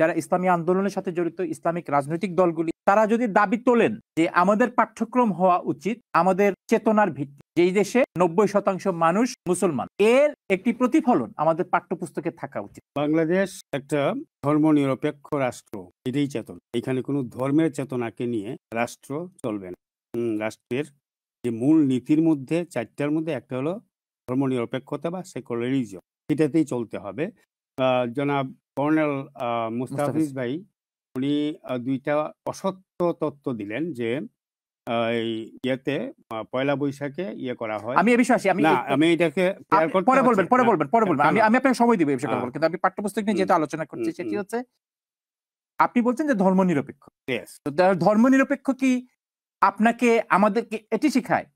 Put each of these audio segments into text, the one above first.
যারা ইসলামী আন্দোলনের সাথে জড়িত ইসলামিক রাজনৈতিক দলগুলি তারা যদি দাবি তোলেন যে আমাদের পাঠ্যক্রম হওয়া উচিত আমাদের চেতনার ভিত্তি যেই দেশে নব্বই শতাংশ মানুষ মুসলমান এর একটি প্রতিফলন আমাদের পাঠ্যপুস্তকে থাকা উচিত বাংলাদেশ একটা ধর্ম নিরপেক্ষ রাষ্ট্র এটাই চেতনা এখানে কোনো ধর্মের চেতনাকে নিয়ে রাষ্ট্র চলবে না রাষ্ট্রের যে মূল নীতির মধ্যে চারটার মধ্যে একটা হলো ধর্ম নিরপেক্ষতা বা সেকুলারিজম সেটাতেই চলতে হবে জনাব কর্নেল মুস্তাফিজ ভাই উনি দুইটা অসত্য তত্ত্ব দিলেন যে ইয়েতে পয়লা বৈশাখে ইয়ে করা হয় আমি আসি আমি আমি এটাকে পরে বলবেন পরে বলবেন পরে বলবেন আমি আমি আপনাকে সময় দিব এই বিষয়ে কিন্তু আমি পাঠ্যপুস্তক নিয়ে আলোচনা করছি সেটি হচ্ছে আপনি বলছেন যে ধর্ম নিরপেক্ষ ধর্ম নিরপেক্ষ কি আপনাকে আমাদেরকে এটি শিখায়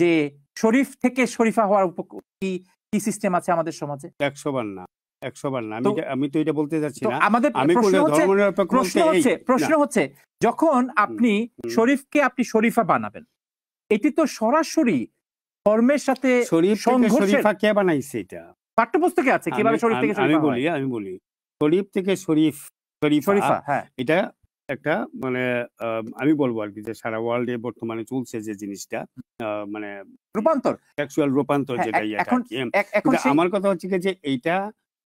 যে শরীফ থেকে শরীফা হওয়ার কি কি সিস্টেম আছে আমাদের সমাজে একশো বার না একশো বার না আমি তো এটা বলতে চাচ্ছি না আমাদের প্রশ্ন হচ্ছে প্রশ্ন হচ্ছে যখন আপনি শরীফকে আপনি শরীফা বানাবেন এটি তো সরাসরি ধর্মের সাথে শরীফা কে বানাইছে এটা পাঠ্যপুস্তকে আছে কিভাবে শরীফ থেকে আমি বলি আমি বলি শরীফ থেকে শরীফ শরীফা হ্যাঁ। এটা একটা মানে আমি বলবো আর কি যে সারা ওয়ার্ল্ডে বর্তমানে চলছে যে জিনিসটা মানে রূপান্তর সেক্সুয়াল রূপান্তর হ্যাঁ, যেটা আমার কথা হচ্ছে যে এইটা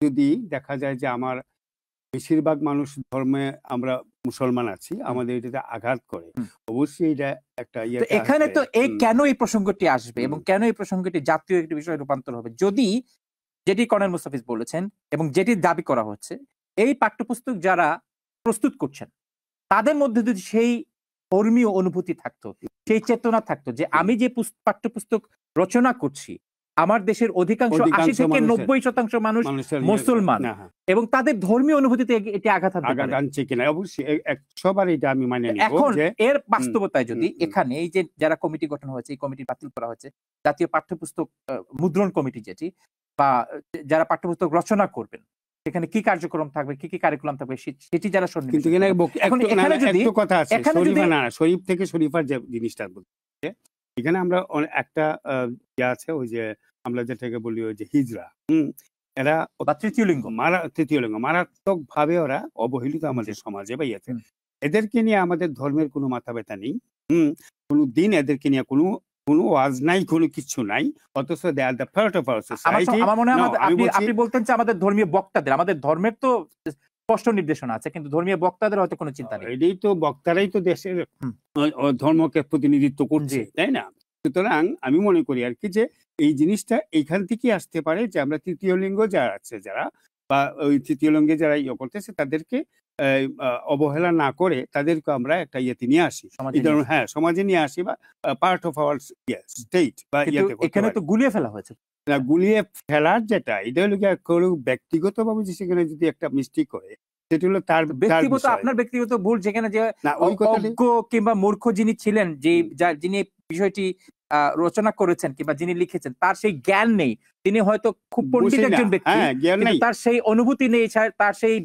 যদি দেখা যায় যে আমার বেশিরভাগ মানুষ ধর্মে আমরা মুসলমান আছি আমাদের এটাতে আঘাত করে অবশ্যই এটা একটা এখানে তো এই কেন এই প্রসঙ্গটি আসবে এবং কেন এই প্রসঙ্গটি জাতীয় একটি বিষয় রূপান্তর হবে যদি যেটি কর্নেল মুস্তাফিজ বলেছেন এবং যেটি দাবি করা হচ্ছে এই পাঠ্যপুস্তক যারা প্রস্তুত করছেন তাদের মধ্যে যদি সেই ধর্মীয় অনুভূতি থাকতো সেই চেতনা থাকতো যে আমি যে পাঠ্যপুস্তক রচনা করছি আমার দেশের অধিকাংশ আশি থেকে নব্বই শতাংশ মানুষ ইয়ে- মুসলমান হ্যাঁ, হ্যাঁ। এবং তাদের ধর্মীয় অনুভূতিতে এটি আঘাত আনছে কিনা অবশ্যই সবার এটা আমি মানে এখন এর বাস্তবতায় যদি এখানে এই যে যারা কমিটি গঠন হয়েছে এই কমিটি বাতিল করা হয়েছে জাতীয় পাঠ্যপুস্তক মুদ্রণ কমিটি যেটি বা যারা পাঠ্যপুস্তক রচনা করবেন সেখানে কি কার্যক্রম থাকবে কি কি কারিকুলাম থাকবে সেটি যারা কিন্তু এখানে কথা আছে শরীফ থেকে শরীফার যে জিনিসটা এখানে আমরা একটা ইয়ে আছে ওই যে আমরা যেটাকে বলি ওই যে হিজরা হম এরা তৃতীয় লিঙ্গ মারা তৃতীয় লিঙ্গ মারাত্মক ভাবে ওরা অবহেলিত আমাদের সমাজে বা ইয়েতে এদেরকে নিয়ে আমাদের ধর্মের কোনো মাথা ব্যথা নেই হম কোনো দিন এদেরকে নিয়ে কোনো কোনো ওয়াজ নাই কোনো কিছু নাই অথচ they are the of our society আমার মনে হয় আপনি বলতেন যে আমাদের ধর্মীয় বক্তাদের আমাদের ধর্মের তো স্পষ্ট নির্দেশনা আছে কিন্তু ধর্মীয় বক্তাদের হয়তো কোনো চিন্তা নেই এটাই তো বক্তারাই তো দেশের ধর্মকে প্রতিনিধিত্ব করছে তাই না সুতরাং আমি মনে করি আর কি যে এই জিনিসটা এইখান থেকে আসতে পারে যে আমরা তৃতীয় লিঙ্গ যারা আছে যারা বা ওই তৃতীয় লিঙ্গে যারা ইয়ে করতেছে তাদেরকে অবহেলা না করে তাদেরকে আমরা একটা ইয়েতে নিয়ে আসি হ্যাঁ সমাজে নিয়ে আসি বা পার্ট অফ আওয়ার স্টেট বা এখানে তো গুলিয়ে ফেলা হয়েছে না গুলিয়ে ফেলার যেটা এটা হলো কেউ ব্যক্তিগতভাবে যে সেখানে যদি একটা মিস্টেক হয় সেটি হলো তার ব্যক্তিগত আপনার ব্যক্তিগত ভুল যেখানে যে অজ্ঞ কিংবা মূর্খ যিনি ছিলেন যে যিনি বিষয়টি রচনা করেছেন কিংবা যিনি লিখেছেন তার সেই জ্ঞান নেই তিনি হয়তো খুব পণ্ডিত একজন ব্যক্তি হ্যাঁ, তার সেই অনুভূতি নেই তার সেই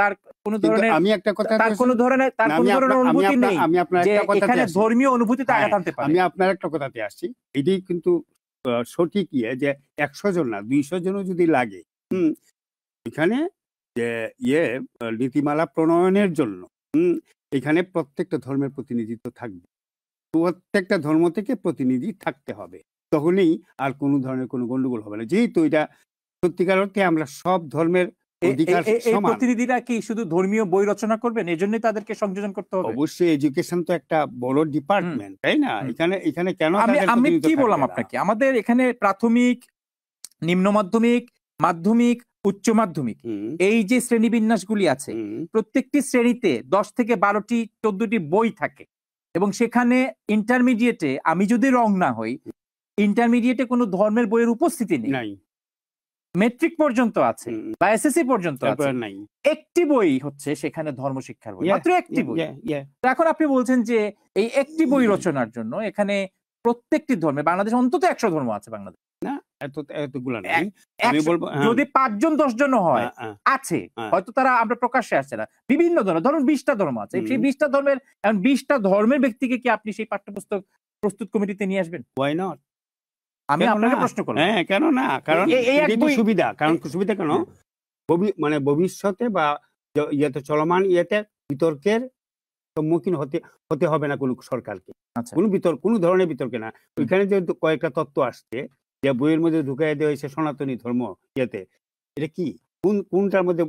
তার কোন ধরনের আমি একটা কথা তার কোন ধরনের তার কোন ধরনের অনুভূতি নেই আমি আপনার একটা কথা এখানে ধর্মীয় অনুভূতিতে হ্যাঁ, আঘাত আনতে পারে আমি আপনার একটা কথাতে আসছি এদিকে কিন্তু সঠিক ইয়ে যে একশো জন না দুইশো জনও যদি লাগে হুম এখানে যে ইয়ে নীতিমালা প্রণয়নের জন্য হুম এখানে প্রত্যেকটা ধর্মের প্রতিনিধিত্ব থাকবে প্রত্যেকটা ধর্ম থেকে প্রতিনিধি থাকতে হবে তখনই আর কোনো ধরনের কোনো গণ্ডগোল হবে না যেহেতু এটা সত্যিকার অর্থে আমরা সব ধর্মের এই প্রতিনিধিরা কি শুধু ধর্মীয় বই রচনা করবেন এজন্য তাদেরকে সংযোজন করতে হবে অবশ্যই এডুকেশন তো একটা বড় ডিপার্টমেন্ট তাই না এখানে এখানে কেন আমি কি বললাম আপনাকে আমাদের এখানে প্রাথমিক নিম্ন মাধ্যমিক মাধ্যমিক উচ্চ মাধ্যমিক এই যে শ্রেণীবিন্যাসগুলি আছে প্রত্যেকটি শ্রেণীতে দশ থেকে বারোটি চোদ্দটি বই থাকে এবং সেখানে ইন্টারমিডিয়েটে আমি যদি রং না হই ইন্টারমিডিয়েটে কোনো ধর্মের বইয়ের উপস্থিতি নেই মেট্রিক পর্যন্ত আছে বা এসএসসি পর্যন্ত একটি বই হচ্ছে সেখানে ধর্ম শিক্ষার বই মাত্র একটি বই এখন আপনি বলছেন যে এই একটি বই রচনার জন্য এখানে প্রত্যেকটি ধর্মে বাংলাদেশ অন্তত একশো ধর্ম আছে বাংলাদেশ না হ্যাঁ। যদি পাঁচজন দশজন হয় হ্যাঁ, হ্যাঁ। আছে হয়তো তারা আমরা প্রকাশ্যে আসছে না বিভিন্ন ধরনের ধরুন বিশটা ধর্ম আছে সেই বিশটা ধর্মের বিশটা ধর্মের ব্যক্তিকে কি আপনি সেই পাঠ্যপুস্তক প্রস্তুত কমিটিতে নিয়ে আসবেন ওয়াই নট আমি আপনাকে প্রশ্ন করলাম হ্যাঁ কেন না কারণ সুবিধা কারণ সুবিধা কেন মানে ভবিষ্যতে বা ইয়েতে চলমান ইয়েতে বিতর্কের সম্মুখীন হতে হতে হবে না কোনো সরকারকে আচ্ছা। কোনো বিতর্ক কোনো ধরনের বিতর্কে না ওইখানে যে কয়েকটা তত্ত্ব আসছে যে বইয়ের মধ্যে ঢুকাই দেওয়া হয়েছে সনাতনী ধর্ম ইয়েতে এটা কি কোন কোনটার মধ্যে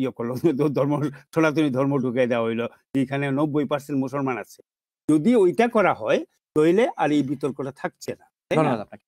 ইয়ে করলো ধর্ম সনাতনী ধর্ম ঢুকাই দেওয়া হইলো যেখানে নব্বই পার্সেন্ট মুসলমান আছে যদি ওইটা করা হয় তৈলে আর এই বিতর্কটা থাকছে না ধন্যবাদ আপনাকে